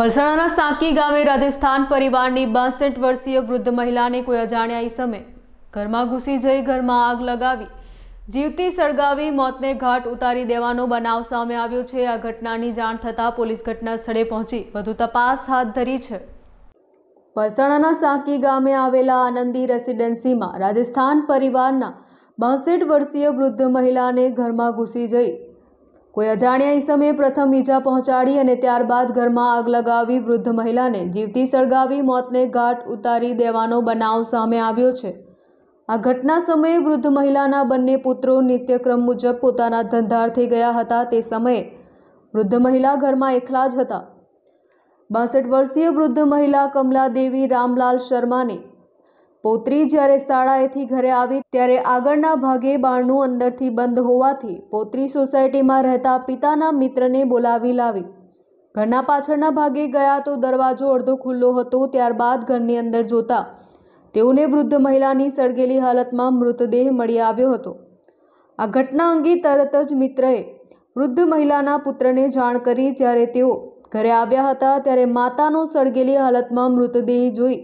પલસાણાના સાંકી ગામે રાજસ્થાન પરિવારની બાસઠ વર્ષીય વૃદ્ધ મહિલાને કોઈ અજાણ્યા સમયે ઘરમાં ઘૂસી જઈ ઘરમાં આગ લગાવી જીવતી સળગાવી મોતને ઘાટ ઉતારી દેવાનો બનાવ સામે આવ્યો છે આ ઘટનાની જાણ થતાં પોલીસ ઘટના સ્થળે પહોંચી વધુ તપાસ હાથ ધરી છે પલસાણાના સાંકી ગામે આવેલા આનંદી રેસિડેન્સીમાં રાજસ્થાન પરિવારના બાસઠ વર્ષીય વૃદ્ધ મહિલાને ઘરમાં ઘૂસી જઈ કોઈ અજાણ્યા ઈસમે પ્રથમ ઈજા પહોંચાડી અને ત્યારબાદ ઘરમાં આગ લગાવી વૃદ્ધ મહિલાને જીવતી સળગાવી મોતને ઘાટ ઉતારી દેવાનો બનાવ સામે આવ્યો છે આ ઘટના સમયે વૃદ્ધ મહિલાના બંને પુત્રો નિત્યક્રમ મુજબ પોતાના ધંધાર ગયા હતા તે સમયે વૃદ્ધ મહિલા ઘરમાં એકલા જ હતા બાસઠ વર્ષીય વૃદ્ધ મહિલા કમલા દેવી રામલાલ શર્માને પોત્રી જ્યારે શાળાએથી ઘરે આવી ત્યારે આગળના ભાગે બારણું અંદરથી બંધ હોવાથી પોત્રી સોસાયટીમાં રહેતા પિતાના મિત્રને બોલાવી લાવી ઘરના પાછળના ભાગે ગયા તો દરવાજો અડધો ખુલ્લો હતો ત્યારબાદ ઘરની અંદર જોતા તેઓને વૃદ્ધ મહિલાની સળગેલી હાલતમાં મૃતદેહ મળી આવ્યો હતો આ ઘટના અંગે તરત જ મિત્રએ વૃદ્ધ મહિલાના પુત્રને જાણ કરી જ્યારે તેઓ ઘરે આવ્યા હતા ત્યારે માતાનો સળગેલી હાલતમાં મૃતદેહ જોઈ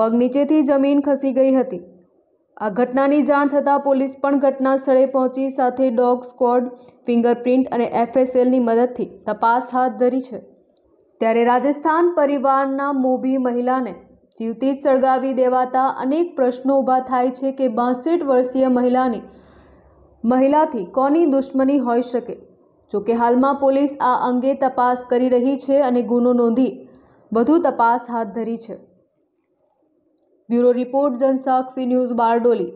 પગ નીચેથી જમીન ખસી ગઈ હતી આ ઘટનાની જાણ થતાં પોલીસ પણ ઘટના સ્થળે પહોંચી સાથે ડોગ સ્કોડ ફિંગરપ્રિન્ટ અને એફએસએલની મદદથી તપાસ હાથ ધરી છે ત્યારે રાજસ્થાન પરિવારના મોભી મહિલાને જીવતી સળગાવી દેવાતા અનેક પ્રશ્નો ઊભા થાય છે કે બાસઠ વર્ષીય મહિલાની મહિલાથી કોની દુશ્મની હોઈ શકે જોકે હાલમાં પોલીસ આ અંગે તપાસ કરી રહી છે અને ગુનો નોંધી વધુ તપાસ હાથ ધરી છે bureau report Jansakshi news Bardoli